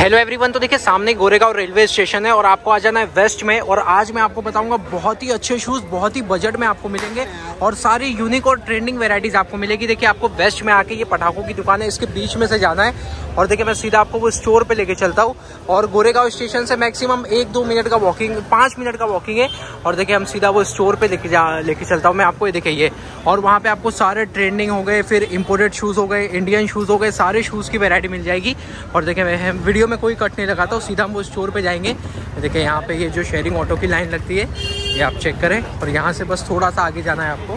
Hello everyone तो देखिए सामने गोरेगांव रेलवे स्टेशन है और आपको आ जाना है वेस्ट में और आज मैं आपको बताऊंगा बहुत ही अच्छे शूज़ बहुत ही बजट में आपको मिलेंगे और सारी यूनिक और ट्रेंडिंग वेराइटीज़ आपको मिलेगी देखिए आपको वेस्ट में आके ये पटाखों की दुकान है इसके बीच में से जाना है और देखिए मैं सीधा आपको वो स्टोर पर लेके चलता हूँ और गोरेगांव स्टेशन से मैक्सिमम एक दो मिनट का वॉकिंग पांच मिनट का वॉकिंग है और देखिए हम सीधा वो स्टोर पर लेके जा लेके चलता हूँ मैं आपको ये देखिए ये और वहाँ पे आपको सारे ट्रेंडिंग हो गए फिर इम्पोर्टेड शूज़ हो गए इंडियन शूज़ हो गए सारे शूज़ की वेरायटी मिल जाएगी और देखिए वीडियो में कोई कट नहीं लगाता और सीधा हम उस स्टोर पे जाएंगे देखिए यहाँ पे ये जो शेयरिंग ऑटो की लाइन लगती है ये आप चेक करें और यहाँ से बस थोड़ा सा आगे जाना है आपको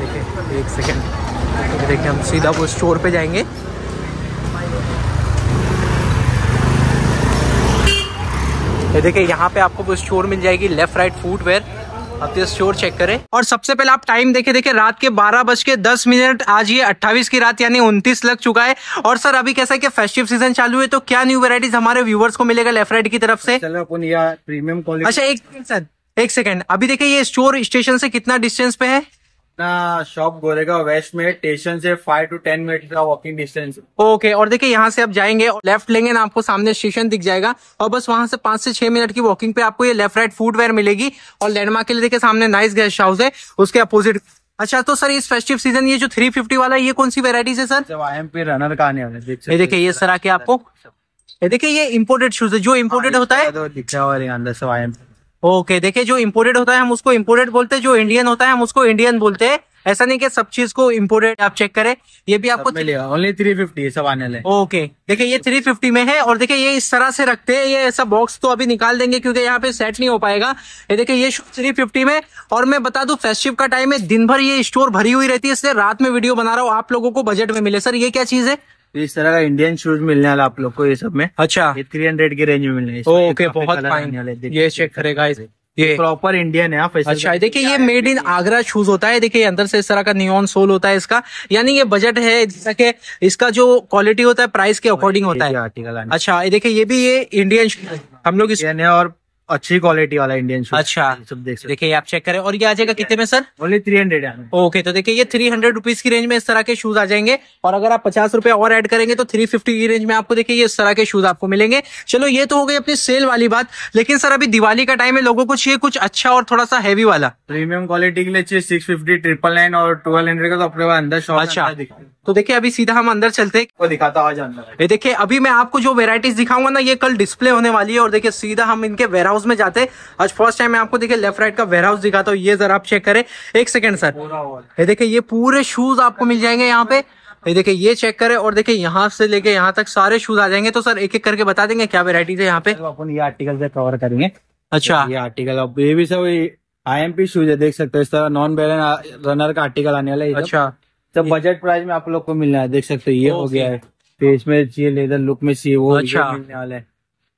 देखिए एक सेकेंड तो देखिए हम सीधा वो स्टोर पर जाएंगे तो देखिए यहाँ पे आपको वो स्टोर मिल जाएगी लेफ़्ट राइट फूड वेयर आप ये स्टोर चेक करें और सबसे पहले आप टाइम देखे देखे रात के बारह बज के दस मिनट आज ये अट्ठाईस की रात यानी उनतीस लग चुका है और सर अभी कैसा है कि फेस्टिव सीजन चालू है तो क्या न्यू वेराइटीज हमारे व्यूवर्स को मिलेगा लेफ्ट की तरफ से प्रीमियम क्वालिटी अच्छा एक सर एक सेकंड अभी देखिए ये स्टोर स्टेशन से कितना डिस्टेंस पे है अपना शॉप गोरेगा वेस्ट में स्टेशन से फाइव टू टेन मिनट का वॉकिंग डिस्टेंस ओके और देखिए यहाँ से आप जाएंगे और लेफ्ट लेंगे ना आपको सामने स्टेशन दिख जाएगा और बस वहां से पांच से छह मिनट की वॉकिंग पे आपको ये लेफ्ट राइट वेयर मिलेगी और लैंडमार्क के लिए देखिए सामने नाइस गेस्ट हाउस है उसके अपोजिट अच्छा तो सर इस फेस्टिव सीजन ये जो थ्री फिफ्टी वाला ये कौन सी वेराइटीज है सर एम पी रनर का आने वाले देखिए ये सर आके आपको देखिए ये इम्पोर्टेड शूज है जो इम्पोर्टेड हाँ, होता है तो ओके देखिए जो इम्पोर्टेड होता है हम उसको इम्पोर्टेड बोलते हैं जो इंडियन होता है हम उसको इंडियन बोलते हैं ऐसा नहीं कि सब चीज को इम्पोर्टेड आप चेक करें ये भी आपको ओनली थ्री फिफ्टी सब आने लगे ओके देखिए ये थ्री फिफ्टी में है और देखिए ये इस तरह से रखते हैं ये ऐसा बॉक्स तो अभी निकाल देंगे क्योंकि यहाँ पे सेट नहीं हो पाएगा ये देखिए ये थ्री फिफ्टी में और मैं बता दू फेस्टिव का टाइम है दिन भर ये स्टोर भरी हुई रहती है इसलिए रात में वीडियो बना रहा हूँ आप लोगों को बजट में मिले सर ये क्या चीज है तो इस तरह का इंडियन शूज मिलने वाला आप लोग को ये सब में अच्छा ये थ्री हंड्रेड की रेंज में मिलने ओके बहुत फाइन ये चेक करेगा ये प्रॉपर इंडियन है आप हाँ, अच्छा देखिए ये मेड इन आगरा शूज होता है देखिए अंदर से इस तरह का नियॉन सोल होता है इसका यानी ये बजट है जैसा कि इसका जो क्वालिटी होता है प्राइस के अकॉर्डिंग होता है अच्छा देखिए ये भी ये इंडियन हम लोग इस और अच्छी क्वालिटी वाला इंडियन शूज अच्छा सब देख देखिए आप चेक करें और ये आ जाएगा कितने में sir only three hundred okay तो देखिए ये थ्री हंड्रेड रुपीज की रेंज में इस तरह के शूज आ जाएंगे और अगर आप पचास रुपए और ऐड करेंगे तो थ्री फिफ्टी की रेंज में आपको देखिए इस तरह के शूज आपको मिलेंगे चलो ये तो हो गई अपनी सेल वाली बात लेकिन सर अभी दिवाली का टाइम है लोगों को चाहिए कुछ अच्छा और थोड़ा सा हैवी वाला प्रीमियम क्वालिटी के लिए चाहिए सिक्स फिफ्टी ट्रिपल नाइन और ट्वेल्व हंड्रेड का तो अपने अंदर शॉप अच्छा तो देखिए अभी सीधा हम अंदर चलते हैं दिखाता आज अंदर ये देखिए अभी मैं आपको जो वेराइटीज दिखाऊंगा ना ये कल डिस्प्ले होने वाली है और देखिए सीधा हम इनके वेरा हाउस में जाते आज फर्स्ट टाइम मैं आपको देखिए लेफ्ट राइट का वेयर हाउस दिखाता हूँ ये जरा आप चेक करें एक सेकंड सर ये देखिए ये पूरे शूज आपको मिल जाएंगे यहाँ पे ये देखिए ये चेक करें और देखिए यहाँ से लेके यहाँ तक सारे शूज आ जाएंगे तो सर एक एक करके बता देंगे क्या वेराइटीज है यहाँ पे अपन ये आर्टिकल से कवर करेंगे अच्छा ये आर्टिकल अब ये भी सब आईएमपी शूज है देख सकते हो इस तरह नॉन बैलेंस रनर का आर्टिकल आने वाला है अच्छा तो बजट प्राइस में आप लोग को मिलना है देख सकते हो ये हो गया है फेस में चाहिए लेदर लुक में सी वो अच्छा मिलने वाला है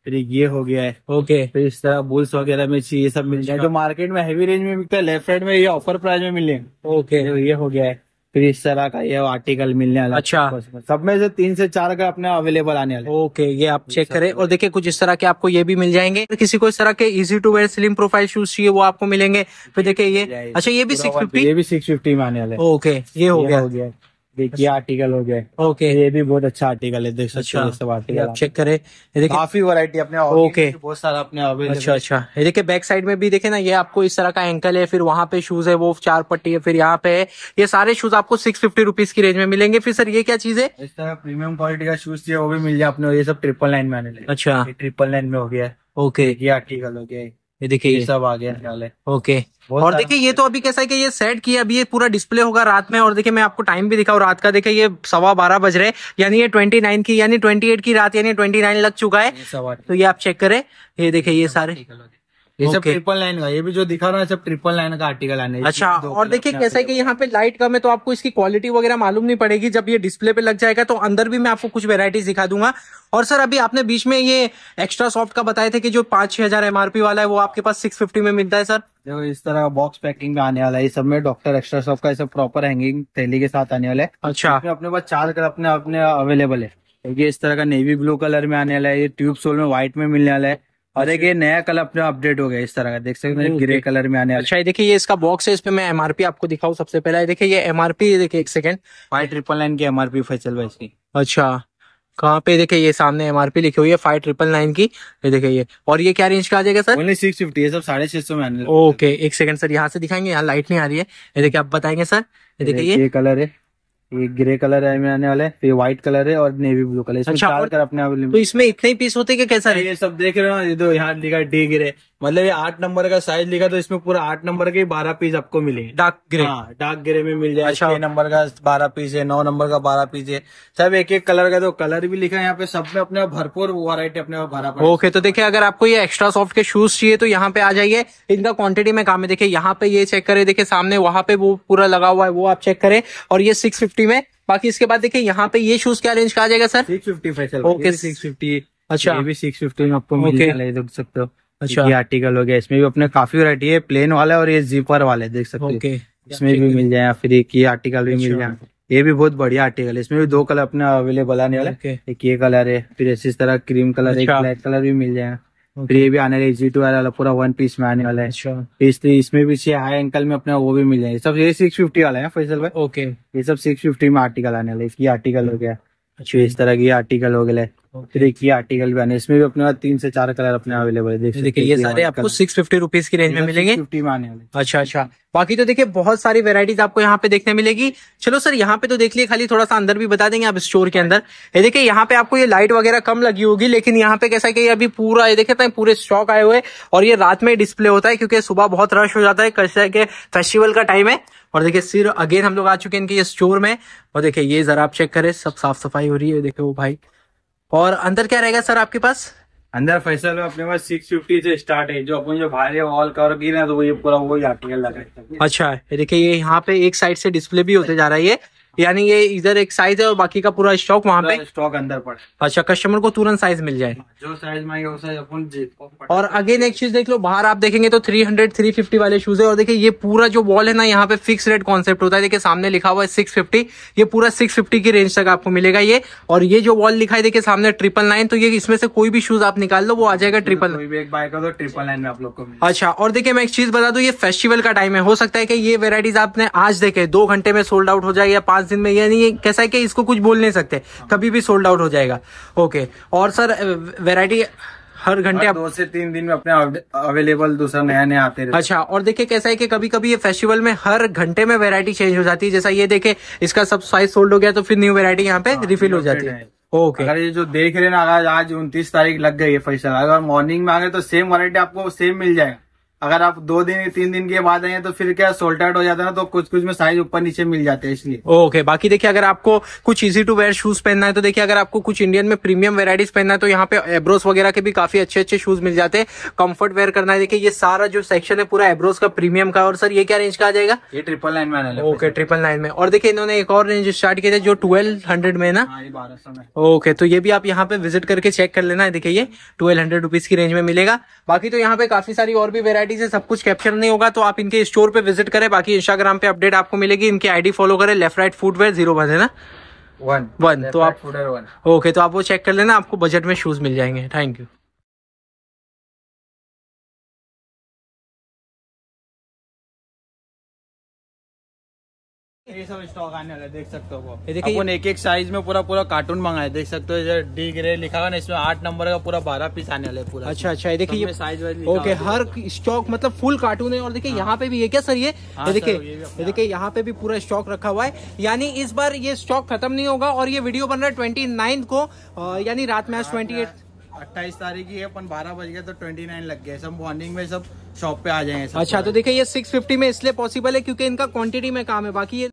फिर ये हो गया है ओके फिर इस तरह बुल्स वगैरह में ये सब मिल अच्छा। जाए जो मार्केट में हैवी रेंज में मिलता है लेफ्ट साइड में ये ऑफर प्राइस में मिले ओके तो ये हो गया है फिर इस तरह का ये आर्टिकल मिलने वाला अच्छा सब में से तीन से चार का अपने अवेलेबल आने वाले ओके ये आप चेक करें और देखिए कुछ इस तरह के आपको ये भी मिल जाएंगे किसी को इस तरह के easy to wear slim profile shoes चाहिए वो आपको मिलेंगे फिर देखिए ये अच्छा ये भी सिक्स फिफ्टी ये भी सिक्स फिफ्टी में आने वाले ओके ये हो गया हो गया देखिए आर्टिकल अच्छा। हो गया ओके ये भी बहुत अच्छा आर्टिकल है देख सकते हो अच्छा। सब आर्टिकल आप चेक करें देखिए काफी वैरायटी अपने ओके बहुत सारा अपने अच्छा अच्छा ये देखिए बैक साइड में भी देखे ना ये आपको इस तरह का एंकल है फिर वहां पे शूज है वो चार पट्टी है फिर यहाँ पे ये सारे शूज आपको सिक्स फिफ्टी रुपीज की रेंज में मिलेंगे फिर सर ये क्या चीज है इस तरह प्रीमियम क्वालिटी का शूज वो भी मिल जाए अपने ये सब ट्रिपल नाइन में आने लगे अच्छा ट्रिपल नाइन में हो गया ओके ये आर्टिकल हो गया ये देखिए ये सब आ गया ओके और देखिए ये तो अभी कैसा है कि ये सेट किया अभी ये पूरा डिस्प्ले होगा रात में और देखिए मैं आपको टाइम भी दिखाऊँ रात का देखिए ये सवा बारह बज रहे यानी ये ट्वेंटी नाइन की यानी ट्वेंटी एट की रात यानी ट्वेंटी नाइन लग चुका है तो ये आप चेक करें ये देखिए ये सारे ये सब ट्रिपल लाइन का ये भी जो दिखा रहा है सब ट्रिपल लाइन का आर्टिकल आने अच्छा और देखिए कैसा है कि यहाँ पे लाइट कम है तो आपको इसकी क्वालिटी वगैरह मालूम नहीं पड़ेगी जब ये डिस्प्ले पे लग जाएगा तो अंदर भी मैं आपको कुछ वेराइटी दिखा दूंगा और सर अभी आपने बीच में ये एक्स्ट्रा सॉफ्ट का बताया थे कि जो पांच छह हजार एमआरपी वाला है वो आपके पास सिक्स फिफ्टी में मिलता है सर देखो इस तरह का बॉक्स पैकिंग में आने वाला है ये सब में डॉक्टर एक्स्ट्रा सॉफ्ट का सब प्रॉपर हैंगिंग थैली के साथ आने वाला है अच्छा अपने पास चार कलर अपने अपने अवेलेबल है क्योंकि इस तरह का नेवी ब्लू कलर में आने वाला है ये ट्यूब सोल में व्हाइट में मिलने वाला है और देखिए नया कलर अपना अपडेट हो गया इस तरह का देख सकते हैं मतलब ग्रे कलर में आने अच्छा देखिए ये इसका बॉक्स है इस पे मैं एमआरपी आपको दिखाऊँ सबसे पहले देखिए ये एमआरपी देखिए एक सेकंड फाइव ट्रिपल नाइन की एमआरपी फैसल भाई इसकी अच्छा कहाँ पे देखिए ये सामने एमआरपी लिखी हुई है फाइव ट्रिपल नाइन की ये देखिए ये और ये क्या रेंज का आ जाएगा सर ओनली सिक्स फिफ्टी ये सब साढ़े छह सौ में आने ओके एक सेकंड सर यहाँ से दिखाएंगे यहाँ लाइट नहीं आ रही है ये देखिए आप बताएंगे सर ये देखिए ये कलर है ये ग्रे कलर है में आने वाले फिर व्हाइट कलर है और नेवी ब्लू कलर इसमें अच्छा, चार कलर अपने आप तो इसमें इतने पीस होते हैं कैसा है ये सब देख रहे हो ये तो यहाँ लिखा डी ग्रे मतलब ये आठ नंबर का साइज लिखा तो इसमें पूरा आठ नंबर के बारह पीस आपको मिले डार्क ग्रे हाँ डार्क ग्रे में मिल जाए अच्छा। छह नंबर का बारह पीस है नौ नंबर का बारह पीस है सब एक एक कलर का तो कलर भी लिखा है यहाँ पे सब में अपने भरपूर वरायटी अपने भरा पड़ा ओके तो देखिए अगर आपको ये एक्स्ट्रा सॉफ्ट के शूज चाहिए तो यहाँ पे आ जाइए इनका क्वांटिटी में काम है देखिये यहाँ पे ये चेक करे देखिये सामने वहां पे वो पूरा लगा हुआ है वो आप चेक करें और ये सिक्स फिफ्टी में बाकी इसके बाद देखिये यहाँ पे ये शूज क्या रेंज का आ जाएगा sir six fifty okay six fifty अच्छा ये भी सिक्स फिफ्टी में आपको मिल सकते हो अच्छा ये आर्टिकल हो गया इसमें भी अपने काफी वरायटी है प्लेन वाला और ये जीपर वाले देख सकते हो इसमें भी मिल जाए फिर एक ये आर्टिकल भी मिल जाए ये भी बहुत बढ़िया आर्टिकल है इसमें भी दो कलर अपने अवेलेबल आने वाले एक ये कलर है फिर इसी तरह क्रीम कलर है एक ब्लैक अच्छा। कलर भी मिल जाएगा फिर ये भी आने वाले जी टू वाला पूरा वन पीस में आने वाला है अच्छा। इसमें भी हाई एंकल में अपना वो भी मिल जाए सब ये सिक्स फिफ्टी वाला है फैसल भाई ओके ये सब सिक्स फिफ्टी में आर्टिकल आने वाले इसकी आर्टिकल हो गया अच्छा इस तरह की आर्टिकल हो गया okay. देखिए आर्टिकल भी आने इसमें भी अपने पास तीन से चार कलर अपने अवेलेबल है देखिए देखिए ये सारे हाँ, आपको सिक्स फिफ्टी रुपीज की रेंज में तो मिलेंगे फिफ्टी में आने वाले अच्छा अच्छा बाकी तो देखिए बहुत सारी वेराइटीज आपको यहाँ पे देखने मिलेगी चलो सर यहाँ पे तो देख लिए खाली थोड़ा सा अंदर भी बता देंगे आप स्टोर के अंदर ये देखिए यहाँ पे आपको ये लाइट वगैरह कम लगी होगी लेकिन यहाँ पे कैसा कि अभी पूरा ये देखे ना पूरे स्टॉक आए हुए और ये रात में डिस्प्ले होता है क्योंकि सुबह बहुत रश हो जाता है कैसे के फेस्टिवल का टाइम है और देखिए सिर अगेन हम लोग आ चुके हैं इनके ये स्टोर में और देखिए ये जरा आप चेक करें सब साफ सफाई हो रही है देखे वो भाई और अंदर क्या रहेगा सर आपके पास अंदर फैसल में अपने पास सिक्स फिफ्टी से स्टार्ट है जो अपन जो भारी वॉल कवर की ना तो वो ये पूरा वो आर्टिकल लगा अच्छा देखिए ये यहाँ पे एक साइड से डिस्प्ले भी होते जा रहा है यानी ये इधर एक साइज है और बाकी का पूरा स्टॉक वहाँ पे स्टॉक अंदर पड़े अच्छा कस्टमर को तुरंत साइज मिल जाए हाँ, जो साइज मांगे और अगेन एक चीज देख लो बाहर आप देखेंगे तो 300 350 वाले शूज है और देखिए ये पूरा जो वॉल है ना यहाँ पे फिक्स रेट कॉन्सेप्ट होता है देखिए सामने लिखा हुआ है सिक्स ये पूरा सिक्स की रेंज तक आपको मिलेगा ये और ये जो वॉल लिखा है देखिए सामने ट्रिपल नाइन तो ये इसमें से कोई भी शूज आप निकाल लो वो आ जाएगा ट्रिपल तो ट्रिपल नाइन में आप लोग को अच्छा और देखिये मैं एक चीज बता दू ये फेस्टिवल का टाइम है हो सकता है की ये वेराइटीज आपने आज देखे दो घंटे में सोल्ड आउट हो जाए या पांच सिंध में यानी कैसा है कि इसको कुछ बोल नहीं सकते कभी भी सोल्ड आउट हो जाएगा ओके और सर वेराइटी हर घंटे दो से तीन दिन में अपने अवेलेबल दूसरा नया नया आते रहते अच्छा और देखिए कैसा है कि कभी कभी ये फेस्टिवल में हर घंटे में वैरायटी चेंज हो जाती है जैसा ये देखे इसका सब साइज सोल्ड हो गया तो फिर न्यू वैरायटी यहाँ पे रिफिल हाँ, हो जाती है ओके अगर ये जो देख रहे ना आज उनतीस तारीख लग गई है फैसला अगर मॉर्निंग में आ गए तो सेम वैरायटी आपको सेम मिल जाएगा अगर आप दो दिन तीन दिन के बाद आए तो फिर क्या सोल्ट आउट हो जाता है ना तो कुछ कुछ में साइज ऊपर नीचे मिल जाते हैं इसलिए ओके बाकी देखिए अगर आपको कुछ इजी टू वेयर शूज पहनना है तो देखिए अगर आपको कुछ इंडियन में प्रीमियम वेराइटीज पहनना है तो यहाँ पे एब्रोस वगैरह के भी काफी अच्छे अच्छे शूज मिल जाते हैं कम्फर्ट वेयर करना है देखिए ये सारा जो सेक्शन है पूरा एब्रोस का प्रीमियम का और सर ये क्या रेंज का आ जाएगा ये ट्रिपल नाइन में ओके ट्रिपल नाइन में और देखिए इन्होंने एक और रेंज स्टार्ट किया था जो ट्वेल्व हंड्रेड में ना हाँ, बारह सौ ओके तो ये भी आप यहाँ पे विजिट करके चेक कर लेना है देखिये ये ट्वेल्व हंड्रेड रुपीज की रेंज में मिलेगा बाकी तो यहाँ पे काफी सारी और भी वेरायटी आईडी से सब कुछ कैप्चर नहीं होगा तो आप इनके स्टोर पे विजिट करें बाकी इंस्टाग्राम पे अपडेट आपको मिलेगी इनकी आईडी फॉलो करें left right footwear zero one है ना वन वन तो आप ओके तो आप वो चेक कर लेना आपको बजट में शूज मिल जाएंगे थैंक यू ये सब स्टॉक आने वाला देख सकते हो अपन एक एक साइज में पूरा पूरा कार्टून मंगाया देख सकते हो इधर डी ग्रे लिखा हुआ ना इसमें आठ नंबर का पूरा बारह पीस आने वाला है पूरा अच्छा अच्छा ये देखिए ये साइज वाइज ओके हर स्टॉक मतलब फुल कार्टून है और देखिए हाँ। यहाँ पे भी है क्या सर ये हाँ देखिए ये देखिए यहाँ पे भी पूरा स्टॉक रखा हुआ है यानी इस बार ये स्टॉक खत्म नहीं होगा और ये वीडियो बन रहा है ट्वेंटी को यानी रात में आज ट्वेंटी अट्ठाईस तारीख की है अपन बारह बज गए तो ट्वेंटी नाइन लग गए सब मॉर्निंग में सब शॉप पे आ जाएंगे अच्छा तो देखिए ये सिक्स फिफ्टी में इसलिए पॉसिबल है क्योंकि इनका क्वांटिटी में काम है बाकी ये